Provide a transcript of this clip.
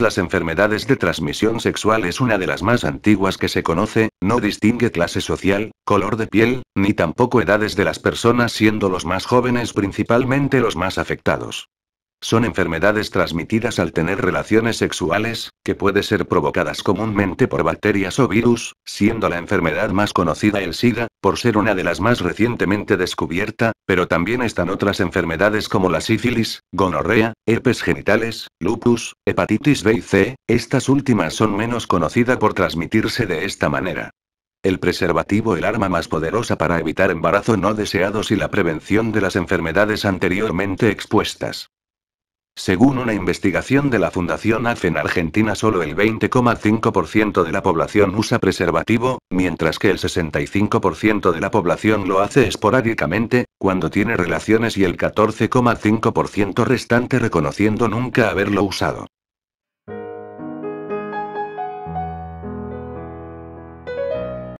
Las enfermedades de transmisión sexual es una de las más antiguas que se conoce, no distingue clase social, color de piel, ni tampoco edades de las personas siendo los más jóvenes principalmente los más afectados. Son enfermedades transmitidas al tener relaciones sexuales, que puede ser provocadas comúnmente por bacterias o virus, siendo la enfermedad más conocida el SIDA, por ser una de las más recientemente descubierta, pero también están otras enfermedades como la sífilis, gonorrea, herpes genitales, lupus, hepatitis B y C, estas últimas son menos conocidas por transmitirse de esta manera. El preservativo el arma más poderosa para evitar embarazo no deseados y la prevención de las enfermedades anteriormente expuestas. Según una investigación de la Fundación AF en Argentina, solo el 20,5% de la población usa preservativo, mientras que el 65% de la población lo hace esporádicamente, cuando tiene relaciones y el 14,5% restante reconociendo nunca haberlo usado.